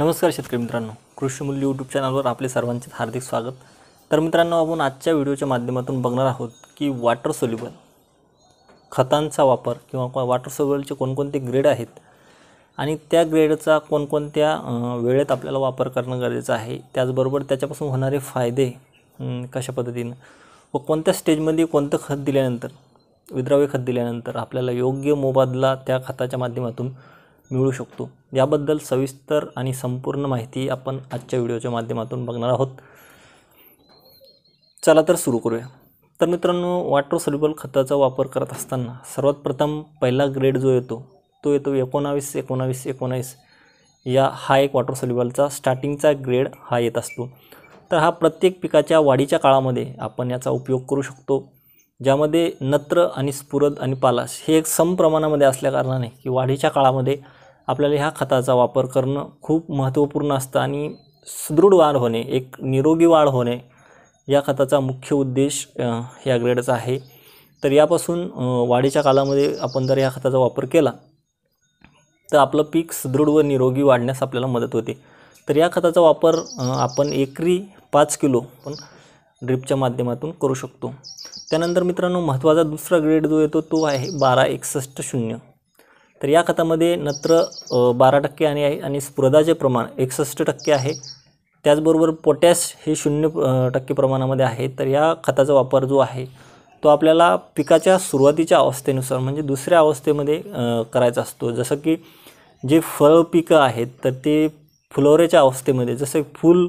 नमस्कार शेतकरी मित्रांनो कृषी मूल्य यूट्यूब चॅनलवर आपले सर्वांचे हार्दिक स्वागत तर मित्रांनो आपण आजच्या व्हिडिओच्या माध्यमातून बघणार आहोत की वॉटर सोल्युबल खतांचा वापर किंवा वॉटर सोल्युबलचे कोणकोणते ग्रेड आहेत आणि त्या ग्रेडचा कोणकोणत्या वेळेत आपल्याला वापर करणं गरजेचं आहे त्याचबरोबर त्याच्यापासून होणारे फायदे कशा पद्धतीनं व कोणत्या स्टेजमध्ये कोणतं खत दिल्यानंतर विद्राव्य खत दिल्यानंतर आपल्याला योग्य मोबादला त्या खताच्या माध्यमातून मिळू शकतो याबद्दल सविस्तर आणि संपूर्ण माहिती आपण आजच्या व्हिडिओच्या माध्यमातून बघणार आहोत चला तर सुरू करूया तर मित्रांनो वॉटर सोल्युबल खताचा वापर करत असताना सर्वात प्रथम पहिला ग्रेड जो येतो तो येतो एकोणावीस एकोणावीस एकोणावीस या हा एक वॉटर सोल्युबलचा स्टार्टिंगचा ग्रेड हा येत असतो तर हा प्रत्येक पिकाच्या वाढीच्या काळामध्ये आपण याचा उपयोग करू शकतो ज्यामध्ये नत्र आणि स्फुरद आणि पालाश हे एक सम प्रमाणामध्ये असल्याकारणाने की वाढीच्या काळामध्ये आपल्याला ह्या खताचा वापर करणं खूप महत्त्वपूर्ण असतं आणि सुदृढ वाढ होणे एक निरोगी वाढ होणे या खताचा मुख्य उद्देश या ग्रेडचा आहे तर यापासून वाढीच्या कालामध्ये आपण जर या खताचा वापर केला तर आपलं पीक सुदृढ व निरोगी वाढण्यास आपल्याला मदत होते तर या खताचा वापर आपण एकरी पाच किलो पण ड्रिपच्या माध्यमातून करू शकतो त्यानंतर मित्रांनो महत्त्वाचा दुसरा ग्रेड जो येतो तो आहे बारा एकसष्ट शून्य तर या खतामध्ये नत्र बारा टक्के आणि आहे आणि स्फुरदाचे प्रमाण एकसष्ट टक्के आहे त्याचबरोबर पोटॅश हे शून्य टक्के प्रमाणामध्ये आहे तर या खताचा वापर जो आहे तो आपल्याला पिकाच्या सुरुवातीच्या अवस्थेनुसार म्हणजे दुसऱ्या अवस्थेमध्ये करायचा असतो जसं की जे फळ पिकं आहेत तर ते फुलोऱ्याच्या अवस्थेमध्ये जसे फूल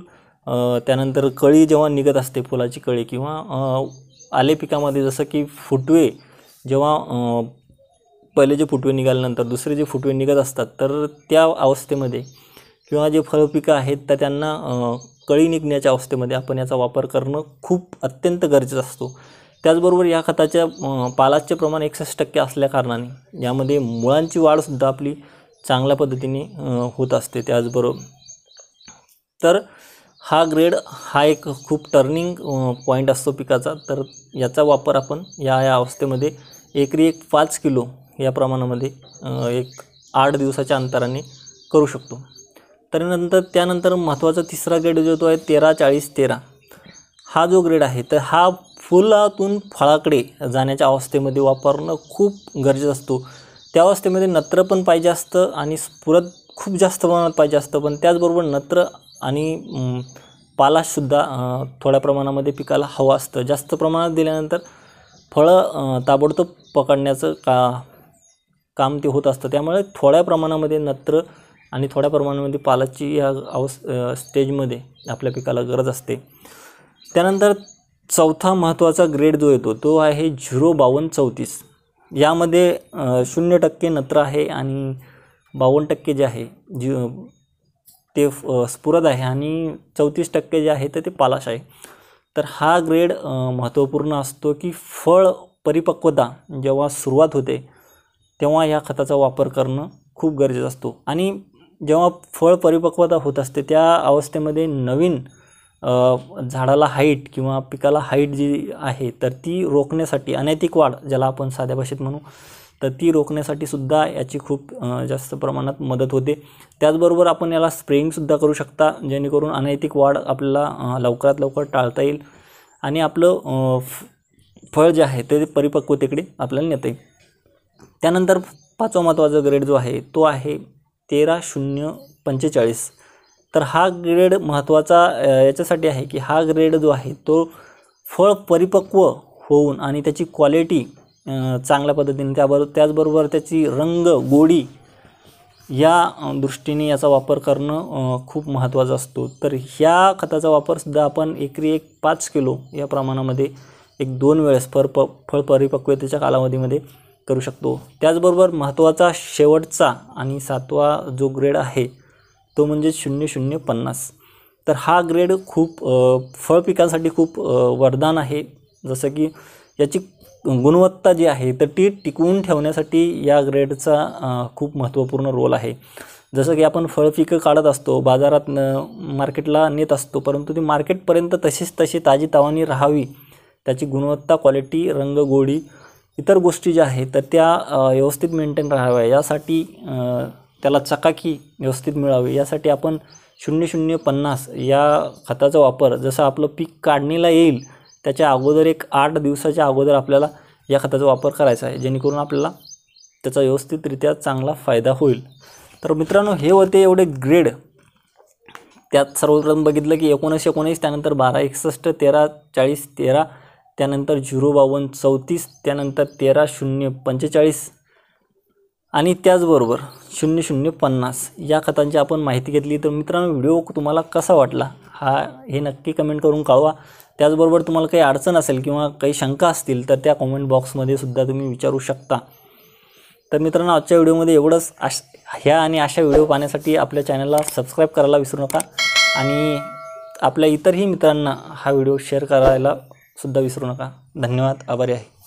त्यानंतर कळी जेव्हा निघत असते फुलाची कळी किंवा आले पिकामध्ये जसं की फुटवे जेव्हा पहिले जे फुटवे निघाल्यानंतर दुसरे जे फुटवे निघत असतात तर त्या अवस्थेमध्ये किंवा जे फळपिकं आहेत तर त्यांना कळी निघण्याच्या अवस्थेमध्ये आपण याचा वापर करणं खूप अत्यंत गरजेचं असतो त्याचबरोबर या खताच्या पालाचे प्रमाण एकसष्ट टक्के असल्याकारणाने यामध्ये मुळांची वाढसुद्धा आपली चांगल्या पद्धतीने होत असते त्याचबरोबर तर हा ग्रेड हा एक खूप टर्निंग पॉईंट असतो पिकाचा तर याचा वापर आपण या या अवस्थेमध्ये एकरी एक पाच किलो या प्रमाणामध्ये एक आठ दिवसाच्या अंतराने करू शकतो तर नंतर त्यानंतर महत्त्वाचा तिसरा ग्रेड जो तो आहे तेरा चाळीस तेरा हा जो ग्रेड आहे तर हा फुलातून फळाकडे जाण्याच्या अवस्थेमध्ये वापरणं खूप गरजेचं असतो त्या अवस्थेमध्ये नत्र पण पाहिजे असतं आणि स्फुरत खूप जास्त प्रमाणात पाहिजे असतं पण त्याचबरोबर नत्र आणि पालासुद्धा थोड्या प्रमाणामध्ये पिकाला हवं असतं जास्त प्रमाणात दिल्यानंतर फळं ताबडतोब पकडण्याचं का काम ते होत असतं त्यामुळे थोड्या प्रमाणामध्ये नत्र आणि थोड्या प्रमाणामध्ये पालाची या अवस् स्टेजमध्ये आपल्या पिकाला गरज असते त्यानंतर चौथा महत्त्वाचा ग्रेड जो येतो तो आहे झिरो बावन्न चौतीस यामध्ये शून्य टक्के नत्र आहे आणि बावन्न टक्के जे आहे जी ते स्फुरद आहे आणि चौतीस टक्के जे आहे तर ते पालाश आहे तर हा ग्रेड महत्त्वपूर्ण असतो की फळ परिपक्वता जेव्हा सुरुवात होते तेव्हा या खताचा वापर करणं खूप गरजेचं असतो आणि जेव्हा फळ परिपक्वता होत असते त्या अवस्थेमध्ये नवीन झाडाला हाईट किंवा पिकाला हाईट जी आहे तर ती रोखण्यासाठी अनैतिक वाढ ज्याला आपण साध्या भाषेत म्हणू तर ती रोखण्यासाठी सुद्धा याची खूप जास्त प्रमाणात मदत होते त्याचबरोबर आपण याला स्प्रेईंगसुद्धा करू शकता जेणेकरून अनैतिक वाढ आपल्याला लवकरात लवकर टाळता येईल आणि आपलं फळ जे आहे ते परिपक्वतेकडे आपल्याला नेता येईल त्यानंतर पाचवा महत्त्वाचा ग्रेड जो आहे तो आहे तेरा शून्य पंचेचाळीस तर हा ग्रेड महत्त्वाचा याच्यासाठी आहे की हा ग्रेड जो आहे तो फळ परिपक्व होऊन आणि त्याची क्वालिटी चांगल्या पद्धतीने त्याबरोबर त्याचबरोबर त्याची रंग गोडी या दृष्टीने याचा वापर करणं खूप महत्त्वाचा असतो तर ह्या खताचा वापरसुद्धा आपण एकरी एक पाच किलो या प्रमाणामध्ये एक दोन वेळेस फर प फळ परिपक्वतेच्या कालावधीमध्ये करू शकतो त्याचबरोबर महत्त्वाचा शेवटचा आणि सातवा जो ग्रेड आहे तो म्हणजे शून्य शून्य पन्नास तर हा ग्रेड खूप फळ पिकांसाठी खूप वरदान आहे जसं की याची गुणवत्ता जी आहे तर ती टिकवून ठेवण्यासाठी या ग्रेडचा खूप महत्त्वपूर्ण रोल आहे जसं की आपण फळपिकं काढत असतो बाजारात न मार्केटला नेत असतो परंतु ती मार्केटपर्यंत तशीच तशी ताजी तावानी राहावी त्याची गुणवत्ता क्वालिटी रंग गोडी इतर गोष्टी ज्या आहेत तर त्या व्यवस्थित मेंटेन राहाव्या यासाठी त्याला चकाकी व्यवस्थित मिळावी यासाठी आपण शून्य शून्य पन्नास या खताचा वापर जसं आपलं पीक काढणीला येईल त्याच्या अगोदर एक आठ दिवसाच्या अगोदर आपल्याला या खताचा वापर करायचा आहे जेणेकरून आपल्याला त्याचा व्यवस्थितरित्या चांगला फायदा होईल तर मित्रांनो हे होते एवढे ग्रेड त्यात सर्वप्रथम बघितलं की एकोणीसशे एकोणीस त्यानंतर बारा एकसष्ट तेरा चाळीस तेरा त्यानंतर झिरो बावन्न चौतीस त्यानंतर तेरा शून्य पंचेचाळीस आणि त्याचबरोबर शून्य शून्य पन्नास या खतांची आपण माहिती घेतली तर मित्रांनो व्हिडिओ तुम्हाला कसा वाटला हा हे नक्की कमेंट करून कळवा त्याचबरोबर तुम्हाला काही अडचण असेल किंवा काही शंका असतील तर त्या कॉमेंट बॉक्समध्ये सुद्धा तुम्ही विचारू शकता तर मित्रांनो आजच्या व्हिडिओमध्ये एवढंच आश ह्या आणि अशा व्हिडिओ पाहण्यासाठी आपल्या चॅनलला सबस्क्राईब करायला विसरू नका आणि आपल्या इतरही मित्रांना हा व्हिडिओ शेअर करायला सुद्धा विसरू नका धन्यवाद आभारी आहे